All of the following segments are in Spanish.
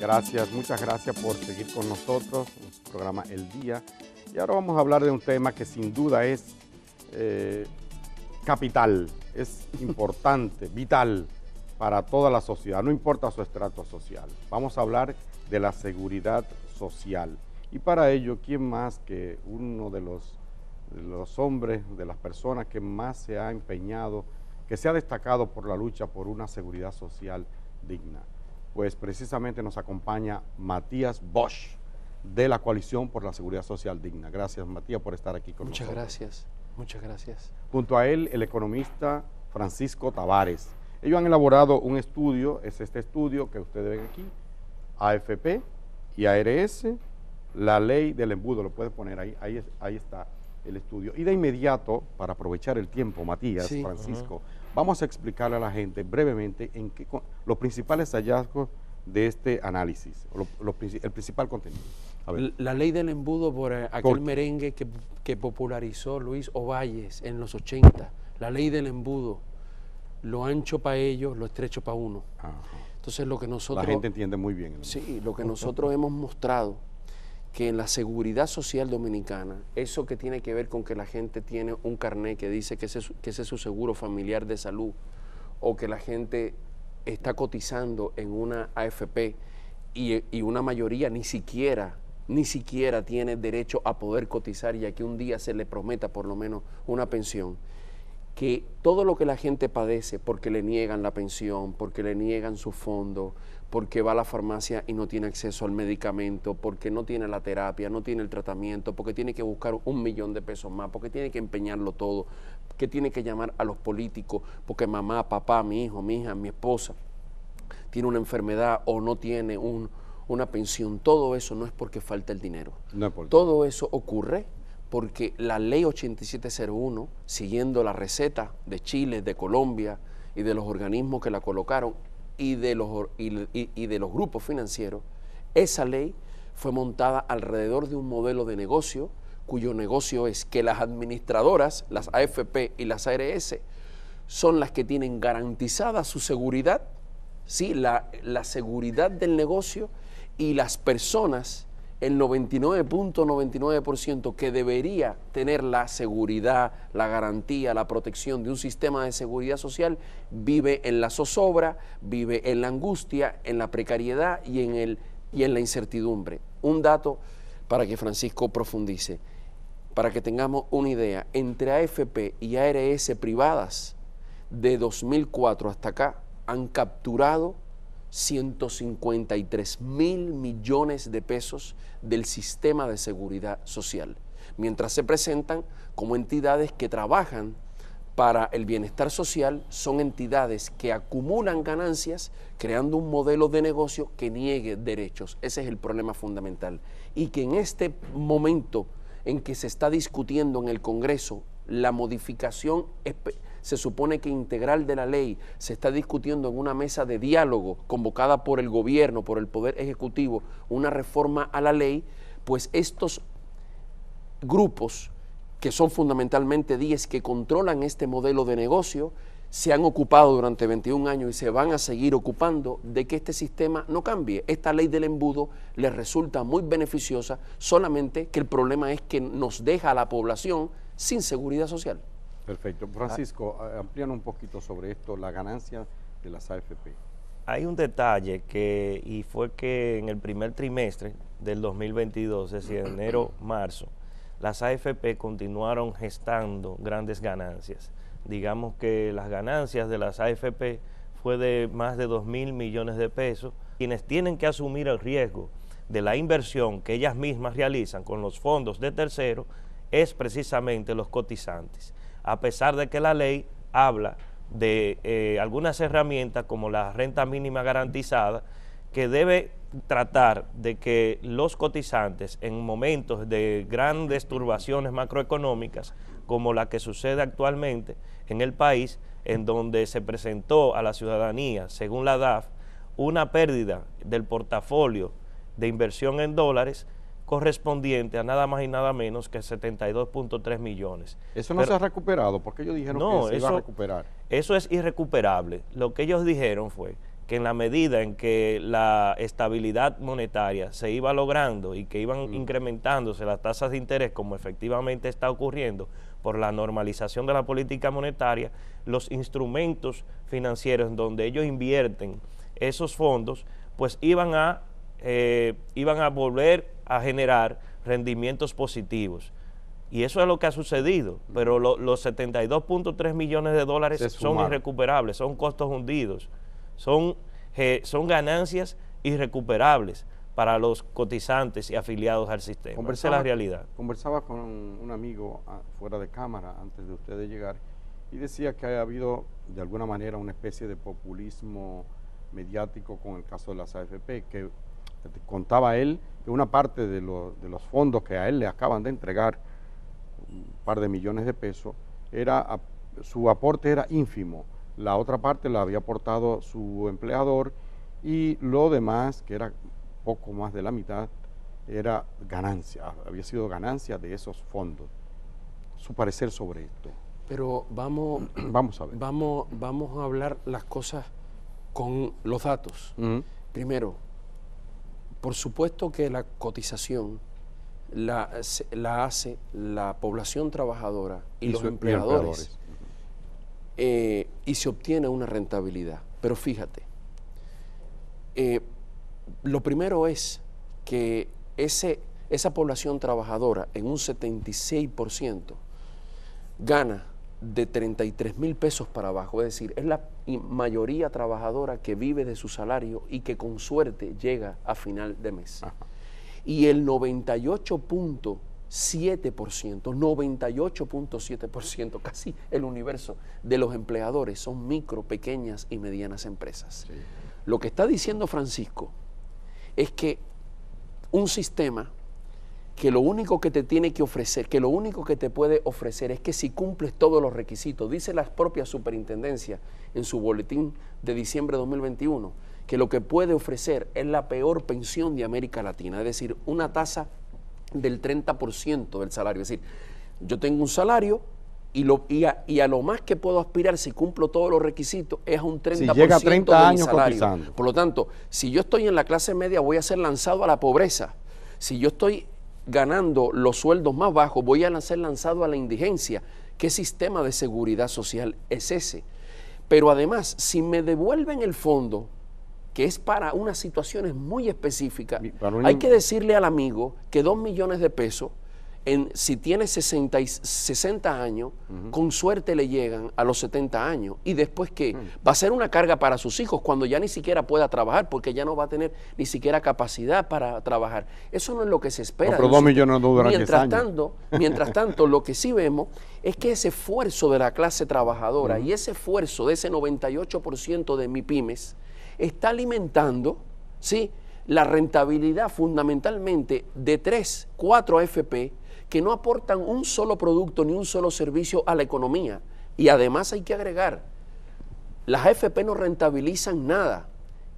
Gracias, muchas gracias por seguir con nosotros en su programa El Día. Y ahora vamos a hablar de un tema que sin duda es eh, capital, es importante, vital para toda la sociedad, no importa su estrato social. Vamos a hablar de la seguridad social. Y para ello, ¿quién más que uno de los hombres, de las personas que más se ha empeñado, que se ha destacado por la lucha por una seguridad social digna? pues precisamente nos acompaña Matías Bosch de la Coalición por la Seguridad Social Digna. Gracias Matías por estar aquí con nosotros. Muchas gracias, muchas gracias. Junto a él el economista Francisco Tavares. Ellos han elaborado un estudio, es este estudio que ustedes ven aquí, AFP y ARS, la ley del embudo, lo puedes poner ahí, ahí, está el estudio. Y de inmediato, para aprovechar el tiempo, Matías, Francisco, Vamos a explicarle a la gente brevemente en qué, los principales hallazgos de este análisis, el principal contenido. La ley del embudo por eh, aquel merengue que, popularizó Luis Ovalles en los 80, la ley del embudo, lo ancho para ellos, lo estrecho para uno. Entonces lo que nosotros... La gente entiende muy bien. sí, lo que nosotros hemos mostrado que en la seguridad social dominicana, eso que tiene que ver con que la gente tiene un carnet que dice que ese, que es su seguro familiar de salud, o que la gente está cotizando en una AFP y, y, una mayoría ni siquiera, ni siquiera tiene derecho a poder cotizar y a que un día se le prometa por lo menos una pensión que todo lo que la gente padece porque le niegan la pensión, porque le niegan su fondo, porque va a la farmacia y no tiene acceso al medicamento, porque no tiene la terapia, no tiene el tratamiento, porque tiene que buscar un millón de pesos más, porque tiene que empeñarlo todo, que tiene que llamar a los políticos, porque mamá, papá, mi hijo, mi hija, mi esposa tiene una enfermedad o no tiene una pensión, todo eso no es porque falta el dinero. todo eso ocurre porque la ley 8701, siguiendo la receta de Chile, de Colombia y de los organismos que la colocaron y de los, y, de los grupos financieros, esa ley fue montada alrededor de un modelo de negocio cuyo negocio es que las administradoras, las AFP y las ARS, son las que tienen garantizada su seguridad, ¿sí? la, la seguridad del negocio y las personas el 99.99% que debería tener la seguridad, la garantía, la protección de un sistema de seguridad social, vive en la zozobra, vive en la angustia, en la precariedad y en, el, y en la incertidumbre. Un dato para que Francisco profundice, para que tengamos una idea, entre AFP y ARS privadas, de 2004 hasta acá, han capturado 153 mil millones de pesos del sistema de seguridad social, mientras se presentan como entidades que trabajan para el bienestar social, son entidades que acumulan ganancias creando un modelo de negocio que niegue derechos. Ese es el problema fundamental. Y que en este momento en que se está discutiendo en el Congreso la modificación se supone que integral de la ley se está discutiendo en una mesa de diálogo convocada por el gobierno, por el Poder Ejecutivo, una reforma a la ley, pues estos grupos, que son fundamentalmente 10 que controlan este modelo de negocio, se han ocupado durante 21 años y se van a seguir ocupando de que este sistema no cambie. Esta ley del embudo les resulta muy beneficiosa, solamente que el problema es que nos deja a la población sin seguridad social. Perfecto. Ah. Francisco, amplían un poquito sobre esto, la ganancia de las AFP. Hay un detalle que, y fue que en el primer trimestre del 2022, es decir, enero-marzo, las AFP continuaron gestando grandes ganancias. Digamos que las ganancias de las AFP fue de más de 2 mil millones de pesos, quienes tienen que asumir el riesgo de la inversión que ellas mismas realizan con los fondos de tercero es precisamente los cotizantes a pesar de que la ley habla de eh, algunas herramientas como la renta mínima garantizada, que debe tratar de que los cotizantes en momentos de grandes turbaciones macroeconómicas, como la que sucede actualmente en el país, en donde se presentó a la ciudadanía, según la DAF, una pérdida del portafolio de inversión en dólares correspondiente a nada más y nada menos que 72.3 millones. Eso no se ha recuperado, porque ellos dijeron no, que se iba a recuperar. Eso es irrecuperable. Lo que ellos dijeron fue que en la medida en que la estabilidad monetaria se iba logrando y que iban incrementándose las tasas de interés, como efectivamente está ocurriendo por la normalización de la política monetaria, los instrumentos financieros donde ellos invierten esos fondos, pues iban a eh, iban a volver a generar rendimientos positivos. Y eso es lo que ha sucedido, pero los 72.3 millones de dólares son irrecuperables, son costos hundidos, son, son ganancias irrecuperables para los cotizantes y afiliados al sistema. Conversaba, Esa es la realidad. Conversaba con un amigo ah, fuera de cámara antes de ustedes llegar y decía que ha habido de alguna manera una especie de populismo mediático con el caso de las AFP, que contaba él que una parte de, los fondos que a él le acaban de entregar, un par de millones de pesos, era, su aporte era ínfimo. La otra parte la había aportado su empleador y lo demás, que era poco más de la mitad, era ganancia, había sido ganancia de esos fondos. Su parecer sobre esto. Pero vamos, vamos a ver. Vamos, vamos a hablar las cosas con los datos. Primero, por supuesto que la cotización la, hace la población trabajadora y, los empleadores. Eh, y se obtiene una rentabilidad. Pero fíjate, eh, lo primero es que ese, esa población trabajadora en un 76% gana de 33 mil pesos para abajo, es decir, es la mayoría trabajadora que vive de su salario y que con suerte llega a final de mes. Y el 98.7%, 98.7%, casi el universo de los empleadores son micro, pequeñas y medianas empresas. Lo que está diciendo Francisco es que un sistema que lo único que te tiene que ofrecer, que lo único que te puede ofrecer es que si cumples todos los requisitos, dice la propia superintendencia en su boletín de diciembre de 2021, que lo que puede ofrecer es la peor pensión de América Latina, es decir, una tasa del 30% del salario. Es decir, yo tengo un salario y, lo, y, a, lo más que puedo aspirar si cumplo todos los requisitos es a un 30%, si llega 30 años salario. Por lo tanto, si yo estoy en la clase media voy a ser lanzado a la pobreza. Si yo estoy ganando los sueldos más bajos, voy a ser lanzado a la indigencia. ¿Qué sistema de seguridad social es ese? Pero además, si me devuelven el fondo, que es para unas situaciones muy específicas, hay que decirle al amigo que dos millones de pesos si tiene 60, y 60 años, con suerte le llegan a los 70 años. ¿Y después que mm. Va a ser una carga para sus hijos cuando ya ni siquiera pueda trabajar, porque ya no va a tener ni siquiera capacidad para trabajar. Eso no es lo que se espera. millones mientras, tanto, mientras tanto, lo que sí vemos es que ese esfuerzo de la clase trabajadora y ese esfuerzo de ese 98% de MIPIMES está alimentando, ¿sí? la rentabilidad fundamentalmente de 3, 4 AFP que no aportan un solo producto ni un solo servicio a la economía. Y además hay que agregar, las AFP no rentabilizan nada.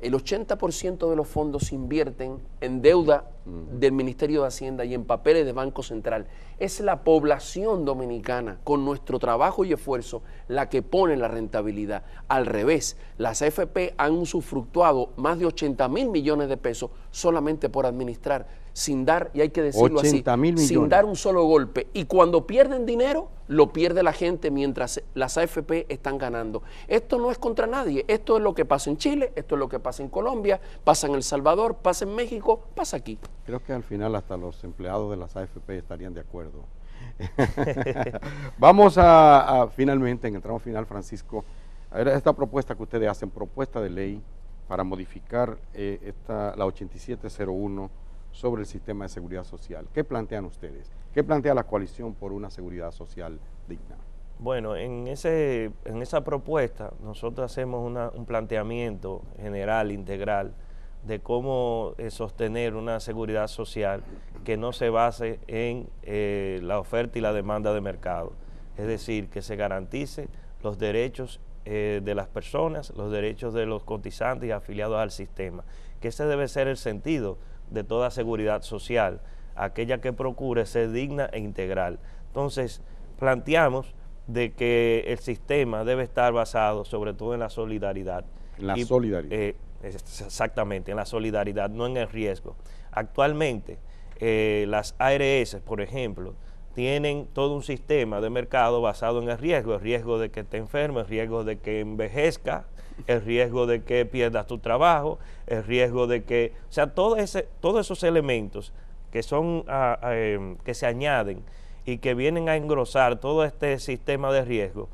El 80% de los fondos se invierten en deuda mm. del Ministerio de Hacienda y en papeles de Banco Central. Es la población dominicana, con nuestro trabajo y esfuerzo, la que pone la rentabilidad. Al revés, las AFP han usufructuado más de 80 mil millones de pesos solamente por administrar sin dar, y hay que decirlo así, sin dar un solo golpe. Y cuando pierden dinero, lo pierde la gente mientras las AFP están ganando. Esto no es contra nadie, esto es lo que pasa en Chile, esto es lo que pasa en Colombia, pasa en El Salvador, pasa en México, pasa aquí. Creo que al final hasta los empleados de las AFP estarían de acuerdo. Vamos a, finalmente, en el tramo final, Francisco, a ver esta propuesta que ustedes hacen, propuesta de ley para modificar eh, esta, la 8701 sobre el sistema de seguridad social. ¿Qué plantean ustedes? ¿Qué plantea la coalición por una seguridad social digna? Bueno, en, en esa propuesta nosotros hacemos un planteamiento general, integral, de cómo eh, sostener una seguridad social que no se base en eh, la oferta y la demanda de mercado. Es decir, que se garantice los derechos eh, de las personas, los derechos de los cotizantes y afiliados al sistema. Que ese debe ser el sentido de toda seguridad social, aquella que procure ser digna e integral. Entonces, planteamos de que el sistema debe estar basado sobre todo en la solidaridad. En la solidaridad. Eh, exactamente, en la solidaridad, no en el riesgo. Actualmente, eh, las ARS, por ejemplo, tienen todo un sistema de mercado basado en el riesgo, el riesgo de que te enfermes, el riesgo de que envejezcas, el riesgo de que pierdas tu trabajo, el riesgo de que, o sea, todos esos elementos que son ah, em, que se añaden y que vienen a engrosar todo este sistema de riesgo,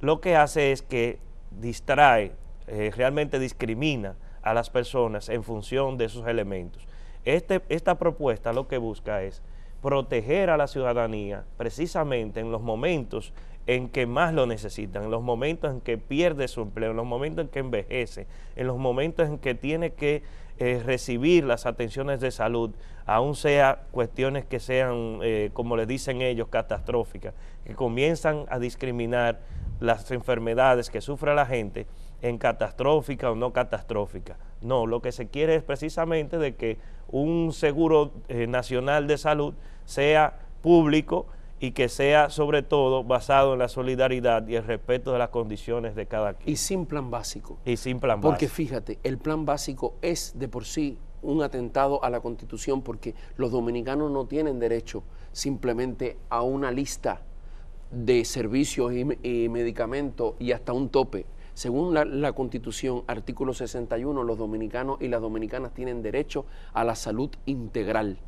lo que hace es que distrae, eh, realmente discrimina a las personas en función de esos elementos. Este, esta propuesta lo que busca es proteger a la ciudadanía precisamente en los momentos en que más lo necesitan, en los momentos en que pierde su empleo, en los momentos en que envejece, en los momentos en que tiene que eh, recibir las atenciones de salud, aún sea cuestiones que sean, eh, como le dicen ellos, catastróficas, que comienzan a discriminar las enfermedades que sufre la gente en catastrófica o no catastrófica. No, lo que se quiere es precisamente de que un seguro eh, nacional de salud sea público y que sea sobre todo basado en la solidaridad y el respeto de las condiciones de cada quien. Y sin plan básico. Y sin plan básico. Porque fíjate, el plan básico es de por sí un atentado a la constitución porque los dominicanos no tienen derecho simplemente a una lista de servicios y medicamentos y hasta un tope según la, Constitución, artículo 61, los dominicanos y las dominicanas tienen derecho a la salud integral.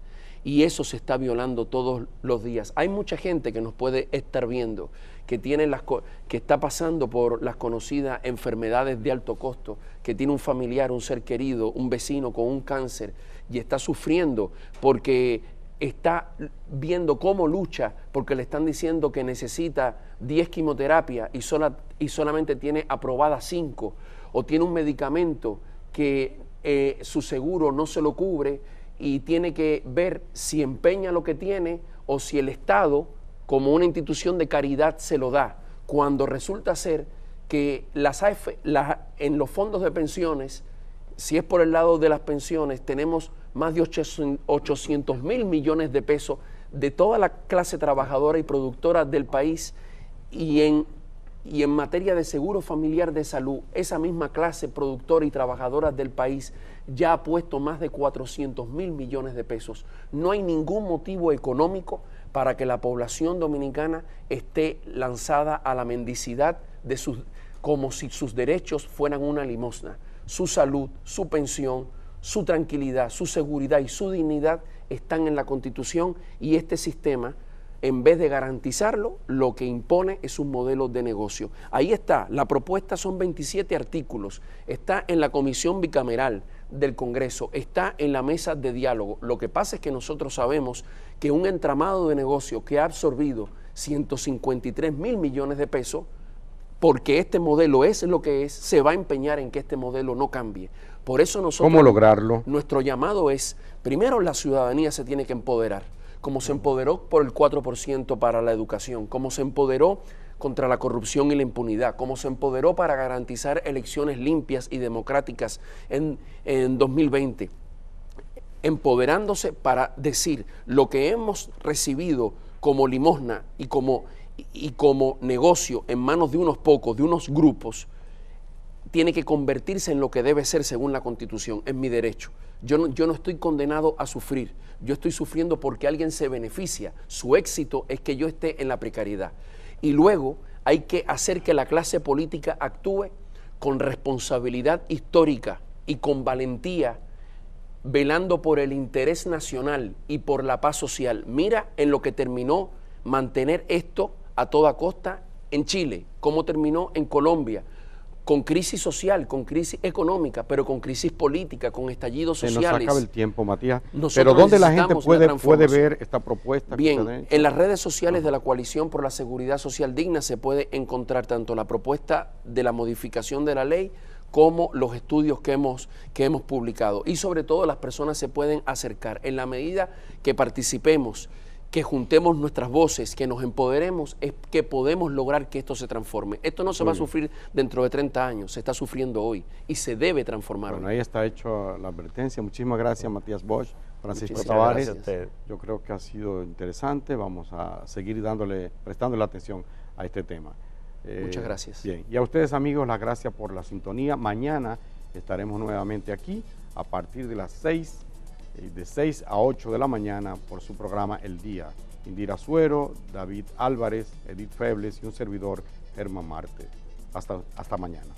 Y eso se está violando todos los días. Hay mucha gente que nos puede estar viendo, que, tiene las, que está pasando por las conocidas enfermedades de alto costo, que tiene un familiar, un ser querido, un vecino con un cáncer y está sufriendo porque está viendo cómo lucha porque le están diciendo que necesita 10 quimioterapias y, sola, y solamente tiene aprobadas 5 o tiene un medicamento que eh, su seguro no se lo cubre y tiene que ver si empeña lo que tiene o si el Estado, como una institución de caridad, se lo da, cuando resulta ser que las, AF, las en los fondos de pensiones si es por el lado de las pensiones, tenemos más de 800 mil millones de pesos de toda la clase trabajadora y productora del país y en, y en materia de seguro familiar de salud, esa misma clase productora y trabajadora del país ya ha puesto más de 400 mil millones de pesos. No hay ningún motivo económico para que la población dominicana esté lanzada a la mendicidad de sus, como si sus derechos fueran una limosna su salud, su pensión, su tranquilidad, su seguridad y su dignidad están en la Constitución y este sistema, en vez de garantizarlo, lo que impone es un modelo de negocio. Ahí está, la propuesta son 27 artículos, está en la Comisión Bicameral del Congreso, está en la mesa de diálogo. Lo que pasa es que nosotros sabemos que un entramado de negocio que ha absorbido 153 mil millones de pesos, porque este modelo es lo que es, se va a empeñar en que este modelo no cambie. Por eso nosotros... ¿Cómo lograrlo? Nuestro llamado es, primero la ciudadanía se tiene que empoderar, como se empoderó por el 4% para la educación, como se empoderó contra la corrupción y la impunidad, como se empoderó para garantizar elecciones limpias y democráticas en, en 2020, empoderándose para decir lo que hemos recibido como limosna y como y como negocio en manos de unos pocos, de unos grupos, tiene que convertirse en lo que debe ser según la constitución, en mi derecho. Yo yo no estoy condenado a sufrir, yo estoy sufriendo porque alguien se beneficia, su éxito es que yo esté en la precariedad. Y luego hay que hacer que la clase política actúe con responsabilidad histórica y con valentía, velando por el interés nacional y por la paz social. Mira en lo que terminó mantener esto a toda costa en Chile, como terminó en Colombia, con crisis social, con crisis económica, pero con crisis política, con estallidos sociales. Se nos acaba el tiempo, Matías. pero ¿dónde la gente puede, puede ver esta propuesta? Bien, en las redes sociales ah. de la Coalición por la Seguridad Social Digna se puede encontrar tanto la propuesta de la modificación de la ley como los estudios que hemos, que hemos publicado. Y sobre todo las personas se pueden acercar en la medida que participemos que juntemos nuestras voces, que nos empoderemos, es que podemos lograr que esto se transforme. Esto no se va a sufrir dentro de 30 años, se está sufriendo hoy y se debe transformar. Bueno, ahí está hecha la advertencia. Muchísimas gracias, Matías Bosch, Francisco Tavares. Yo creo que ha sido interesante. Vamos a seguir dándole, la atención a este tema. Eh, Muchas gracias. Bien, y a ustedes, amigos, las gracias por la sintonía. Mañana estaremos nuevamente aquí a partir de las 6 eh, de 6 a 8 de la mañana por su programa El Día. Indira Suero, David Álvarez, Edith Febles y un servidor, Herman Marte. Hasta, hasta mañana.